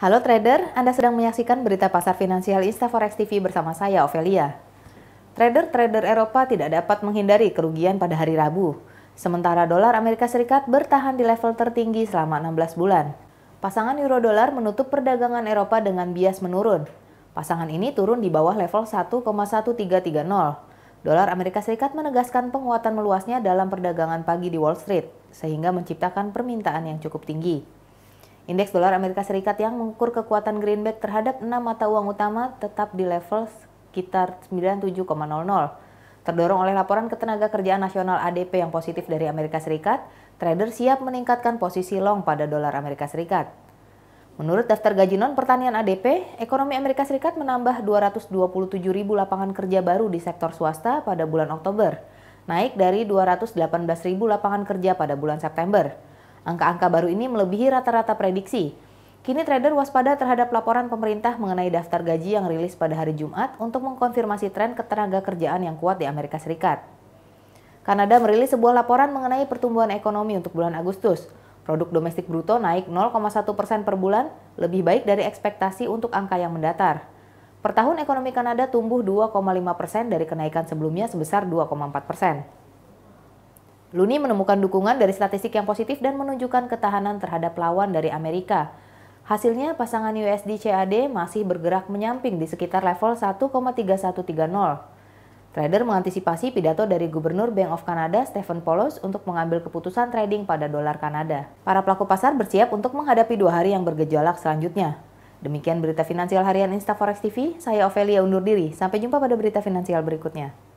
Halo trader, Anda sedang menyaksikan berita pasar finansial InstaForex TV bersama saya, Ovelia. Trader-trader Eropa tidak dapat menghindari kerugian pada hari Rabu, sementara dolar Amerika Serikat bertahan di level tertinggi selama 16 bulan. Pasangan euro dolar menutup perdagangan Eropa dengan bias menurun. Pasangan ini turun di bawah level 1,1330. Dolar Amerika Serikat menegaskan penguatan meluasnya dalam perdagangan pagi di Wall Street, sehingga menciptakan permintaan yang cukup tinggi. Indeks dolar Amerika Serikat yang mengukur kekuatan greenback terhadap enam mata uang utama tetap di level sekitar 97,00. Terdorong oleh laporan ketenaga kerjaan nasional ADP yang positif dari Amerika Serikat, trader siap meningkatkan posisi long pada dolar Amerika Serikat. Menurut daftar gaji non pertanian ADP, ekonomi Amerika Serikat menambah 227 ribu lapangan kerja baru di sektor swasta pada bulan Oktober, naik dari 218 ribu lapangan kerja pada bulan September. Angka-angka baru ini melebihi rata-rata prediksi. Kini trader waspada terhadap laporan pemerintah mengenai daftar gaji yang rilis pada hari Jumat untuk mengkonfirmasi tren ketenaga kerjaan yang kuat di Amerika Serikat. Kanada merilis sebuah laporan mengenai pertumbuhan ekonomi untuk bulan Agustus. Produk domestik bruto naik 0,1 persen per bulan, lebih baik dari ekspektasi untuk angka yang mendatar. Pertahun ekonomi Kanada tumbuh 2,5 persen dari kenaikan sebelumnya sebesar 2,4 persen. Luni menemukan dukungan dari statistik yang positif dan menunjukkan ketahanan terhadap lawan dari Amerika. Hasilnya, pasangan USD CAD masih bergerak menyamping di sekitar level 1,3130. Trader mengantisipasi pidato dari Gubernur Bank of Canada Stephen Polos untuk mengambil keputusan trading pada dolar Kanada. Para pelaku pasar bersiap untuk menghadapi dua hari yang bergejolak selanjutnya. Demikian berita finansial harian Instaforex TV, saya Ovelia undur diri. Sampai jumpa pada berita finansial berikutnya.